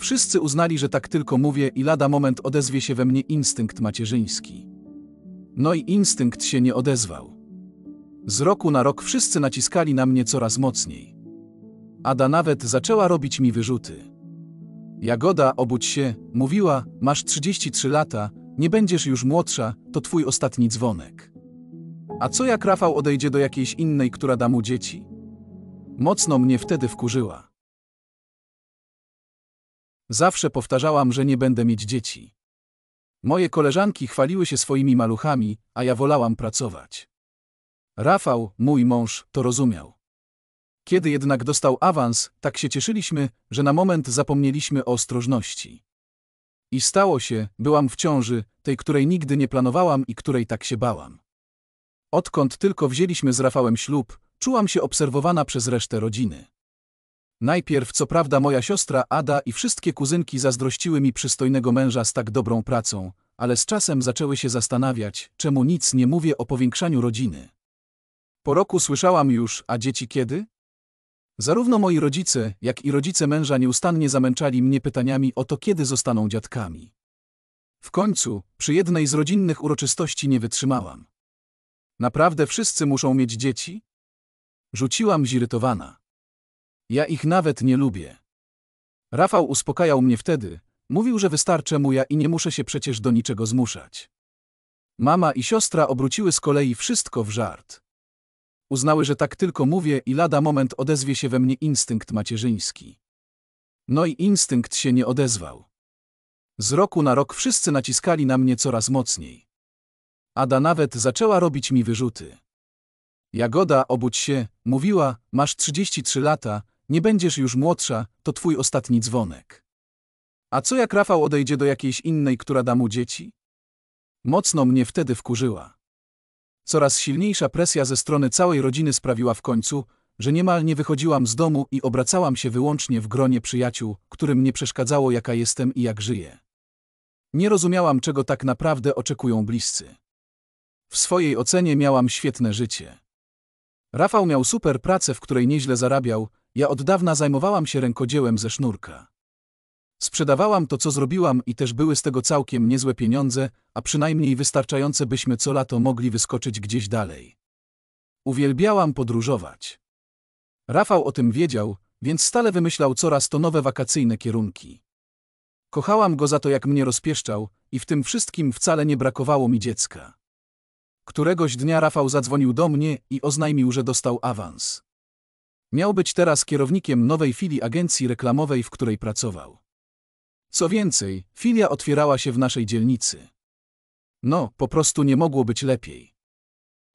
Wszyscy uznali, że tak tylko mówię i lada moment odezwie się we mnie instynkt macierzyński. No i instynkt się nie odezwał. Z roku na rok wszyscy naciskali na mnie coraz mocniej. Ada nawet zaczęła robić mi wyrzuty. Jagoda, obudź się, mówiła, masz 33 lata, nie będziesz już młodsza, to twój ostatni dzwonek. A co jak Rafał odejdzie do jakiejś innej, która da mu dzieci? Mocno mnie wtedy wkurzyła. Zawsze powtarzałam, że nie będę mieć dzieci. Moje koleżanki chwaliły się swoimi maluchami, a ja wolałam pracować. Rafał, mój mąż, to rozumiał. Kiedy jednak dostał awans, tak się cieszyliśmy, że na moment zapomnieliśmy o ostrożności. I stało się, byłam w ciąży, tej, której nigdy nie planowałam i której tak się bałam. Odkąd tylko wzięliśmy z Rafałem ślub, czułam się obserwowana przez resztę rodziny. Najpierw co prawda moja siostra Ada i wszystkie kuzynki zazdrościły mi przystojnego męża z tak dobrą pracą, ale z czasem zaczęły się zastanawiać, czemu nic nie mówię o powiększaniu rodziny. Po roku słyszałam już, a dzieci kiedy? Zarówno moi rodzice, jak i rodzice męża nieustannie zamęczali mnie pytaniami o to, kiedy zostaną dziadkami. W końcu, przy jednej z rodzinnych uroczystości nie wytrzymałam. Naprawdę wszyscy muszą mieć dzieci? Rzuciłam zirytowana. Ja ich nawet nie lubię. Rafał uspokajał mnie wtedy, mówił, że wystarczy mu ja i nie muszę się przecież do niczego zmuszać. Mama i siostra obróciły z kolei wszystko w żart. Uznały, że tak tylko mówię i lada moment odezwie się we mnie instynkt macierzyński. No i instynkt się nie odezwał. Z roku na rok wszyscy naciskali na mnie coraz mocniej. Ada nawet zaczęła robić mi wyrzuty. Jagoda, obudź się, mówiła, masz 33 lata, nie będziesz już młodsza, to twój ostatni dzwonek. A co jak Rafał odejdzie do jakiejś innej, która da mu dzieci? Mocno mnie wtedy wkurzyła. Coraz silniejsza presja ze strony całej rodziny sprawiła w końcu, że niemal nie wychodziłam z domu i obracałam się wyłącznie w gronie przyjaciół, którym nie przeszkadzało jaka jestem i jak żyję. Nie rozumiałam, czego tak naprawdę oczekują bliscy. W swojej ocenie miałam świetne życie. Rafał miał super pracę, w której nieźle zarabiał, ja od dawna zajmowałam się rękodziełem ze sznurka. Sprzedawałam to, co zrobiłam i też były z tego całkiem niezłe pieniądze, a przynajmniej wystarczające, byśmy co lato mogli wyskoczyć gdzieś dalej. Uwielbiałam podróżować. Rafał o tym wiedział, więc stale wymyślał coraz to nowe wakacyjne kierunki. Kochałam go za to, jak mnie rozpieszczał i w tym wszystkim wcale nie brakowało mi dziecka. Któregoś dnia Rafał zadzwonił do mnie i oznajmił, że dostał awans. Miał być teraz kierownikiem nowej filii agencji reklamowej, w której pracował. Co więcej, filia otwierała się w naszej dzielnicy. No, po prostu nie mogło być lepiej.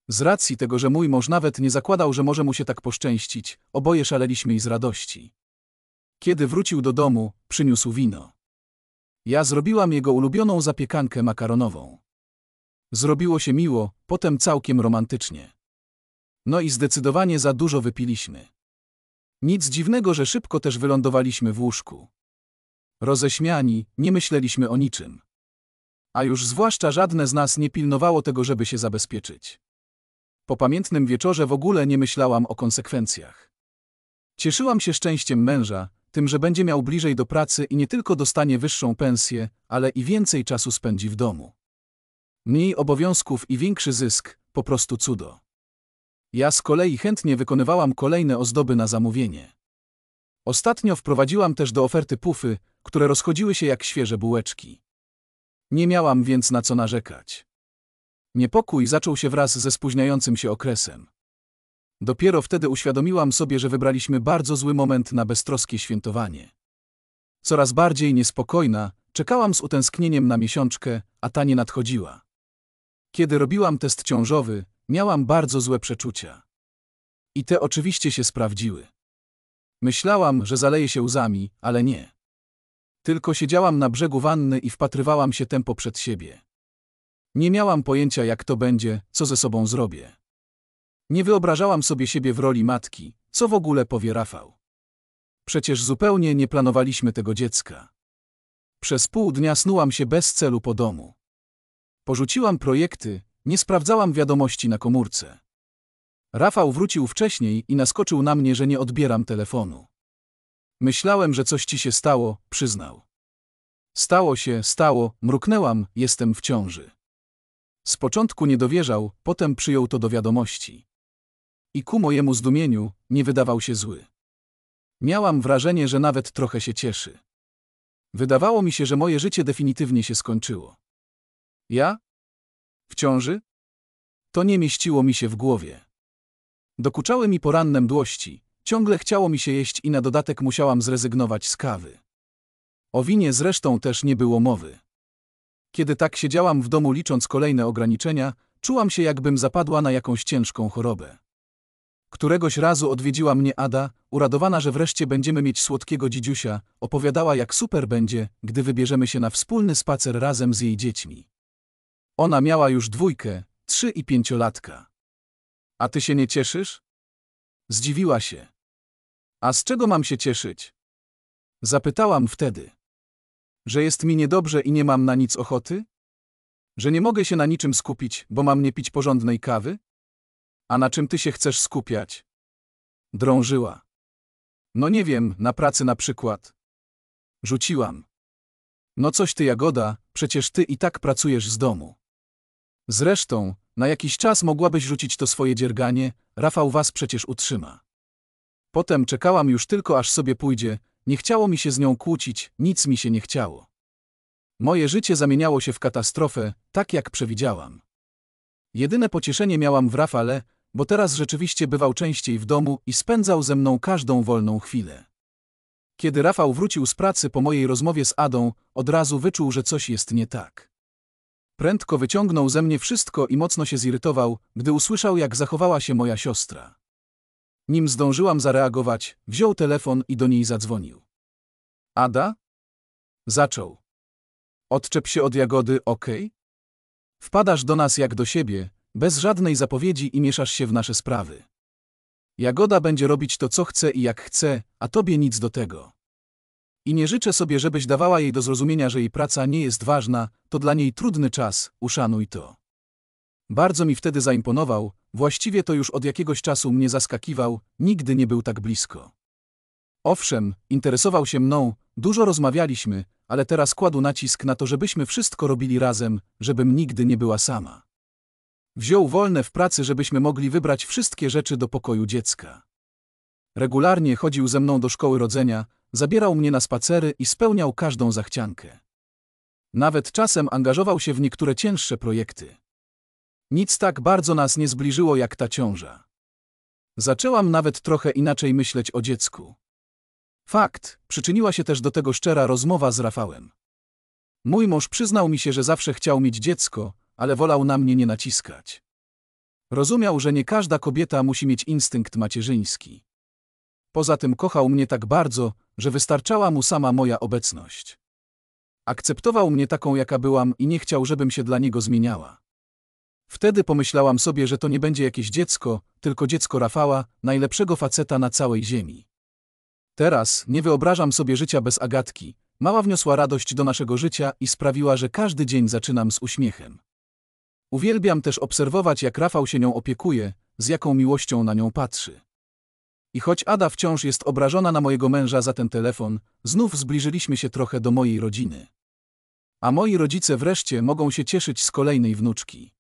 Z racji tego, że mój mąż nawet nie zakładał, że może mu się tak poszczęścić, oboje szaleliśmy i z radości. Kiedy wrócił do domu, przyniósł wino. Ja zrobiłam jego ulubioną zapiekankę makaronową. Zrobiło się miło, potem całkiem romantycznie. No i zdecydowanie za dużo wypiliśmy. Nic dziwnego, że szybko też wylądowaliśmy w łóżku. Roześmiani, nie myśleliśmy o niczym. A już zwłaszcza żadne z nas nie pilnowało tego, żeby się zabezpieczyć. Po pamiętnym wieczorze w ogóle nie myślałam o konsekwencjach. Cieszyłam się szczęściem męża, tym, że będzie miał bliżej do pracy i nie tylko dostanie wyższą pensję, ale i więcej czasu spędzi w domu. Mniej obowiązków i większy zysk, po prostu cudo. Ja z kolei chętnie wykonywałam kolejne ozdoby na zamówienie. Ostatnio wprowadziłam też do oferty pufy, które rozchodziły się jak świeże bułeczki. Nie miałam więc na co narzekać. Niepokój zaczął się wraz ze spóźniającym się okresem. Dopiero wtedy uświadomiłam sobie, że wybraliśmy bardzo zły moment na beztroskie świętowanie. Coraz bardziej niespokojna, czekałam z utęsknieniem na miesiączkę, a ta nie nadchodziła. Kiedy robiłam test ciążowy, Miałam bardzo złe przeczucia. I te oczywiście się sprawdziły. Myślałam, że zaleję się łzami, ale nie. Tylko siedziałam na brzegu wanny i wpatrywałam się tempo przed siebie. Nie miałam pojęcia, jak to będzie, co ze sobą zrobię. Nie wyobrażałam sobie siebie w roli matki, co w ogóle powie Rafał. Przecież zupełnie nie planowaliśmy tego dziecka. Przez pół dnia snułam się bez celu po domu. Porzuciłam projekty, nie sprawdzałam wiadomości na komórce. Rafał wrócił wcześniej i naskoczył na mnie, że nie odbieram telefonu. Myślałem, że coś ci się stało, przyznał. Stało się, stało, mruknęłam, jestem w ciąży. Z początku nie dowierzał, potem przyjął to do wiadomości. I ku mojemu zdumieniu, nie wydawał się zły. Miałam wrażenie, że nawet trochę się cieszy. Wydawało mi się, że moje życie definitywnie się skończyło. Ja, w ciąży? To nie mieściło mi się w głowie. Dokuczały mi poranne mdłości, ciągle chciało mi się jeść i na dodatek musiałam zrezygnować z kawy. O winie zresztą też nie było mowy. Kiedy tak siedziałam w domu licząc kolejne ograniczenia, czułam się jakbym zapadła na jakąś ciężką chorobę. Któregoś razu odwiedziła mnie Ada, uradowana, że wreszcie będziemy mieć słodkiego dzidziusia, opowiadała jak super będzie, gdy wybierzemy się na wspólny spacer razem z jej dziećmi. Ona miała już dwójkę, trzy i pięciolatka. A ty się nie cieszysz? Zdziwiła się. A z czego mam się cieszyć? Zapytałam wtedy. Że jest mi niedobrze i nie mam na nic ochoty? Że nie mogę się na niczym skupić, bo mam nie pić porządnej kawy? A na czym ty się chcesz skupiać? Drążyła. No nie wiem, na pracy na przykład. Rzuciłam. No coś ty Jagoda, przecież ty i tak pracujesz z domu. Zresztą, na jakiś czas mogłabyś rzucić to swoje dzierganie, Rafał was przecież utrzyma. Potem czekałam już tylko aż sobie pójdzie, nie chciało mi się z nią kłócić, nic mi się nie chciało. Moje życie zamieniało się w katastrofę, tak jak przewidziałam. Jedyne pocieszenie miałam w Rafale, bo teraz rzeczywiście bywał częściej w domu i spędzał ze mną każdą wolną chwilę. Kiedy Rafał wrócił z pracy po mojej rozmowie z Adą, od razu wyczuł, że coś jest nie tak. Prędko wyciągnął ze mnie wszystko i mocno się zirytował, gdy usłyszał, jak zachowała się moja siostra. Nim zdążyłam zareagować, wziął telefon i do niej zadzwonił. Ada? Zaczął. Odczep się od jagody, ok? Wpadasz do nas jak do siebie, bez żadnej zapowiedzi i mieszasz się w nasze sprawy. Jagoda będzie robić to, co chce i jak chce, a tobie nic do tego. I nie życzę sobie, żebyś dawała jej do zrozumienia, że jej praca nie jest ważna, to dla niej trudny czas, uszanuj to. Bardzo mi wtedy zaimponował, właściwie to już od jakiegoś czasu mnie zaskakiwał, nigdy nie był tak blisko. Owszem, interesował się mną, dużo rozmawialiśmy, ale teraz kładł nacisk na to, żebyśmy wszystko robili razem, żebym nigdy nie była sama. Wziął wolne w pracy, żebyśmy mogli wybrać wszystkie rzeczy do pokoju dziecka. Regularnie chodził ze mną do szkoły rodzenia, zabierał mnie na spacery i spełniał każdą zachciankę. Nawet czasem angażował się w niektóre cięższe projekty. Nic tak bardzo nas nie zbliżyło jak ta ciąża. Zaczęłam nawet trochę inaczej myśleć o dziecku. Fakt, przyczyniła się też do tego szczera rozmowa z Rafałem. Mój mąż przyznał mi się, że zawsze chciał mieć dziecko, ale wolał na mnie nie naciskać. Rozumiał, że nie każda kobieta musi mieć instynkt macierzyński. Poza tym kochał mnie tak bardzo, że wystarczała mu sama moja obecność. Akceptował mnie taką, jaka byłam i nie chciał, żebym się dla niego zmieniała. Wtedy pomyślałam sobie, że to nie będzie jakieś dziecko, tylko dziecko Rafała, najlepszego faceta na całej ziemi. Teraz nie wyobrażam sobie życia bez Agatki. Mała wniosła radość do naszego życia i sprawiła, że każdy dzień zaczynam z uśmiechem. Uwielbiam też obserwować, jak Rafał się nią opiekuje, z jaką miłością na nią patrzy. I choć Ada wciąż jest obrażona na mojego męża za ten telefon, znów zbliżyliśmy się trochę do mojej rodziny. A moi rodzice wreszcie mogą się cieszyć z kolejnej wnuczki.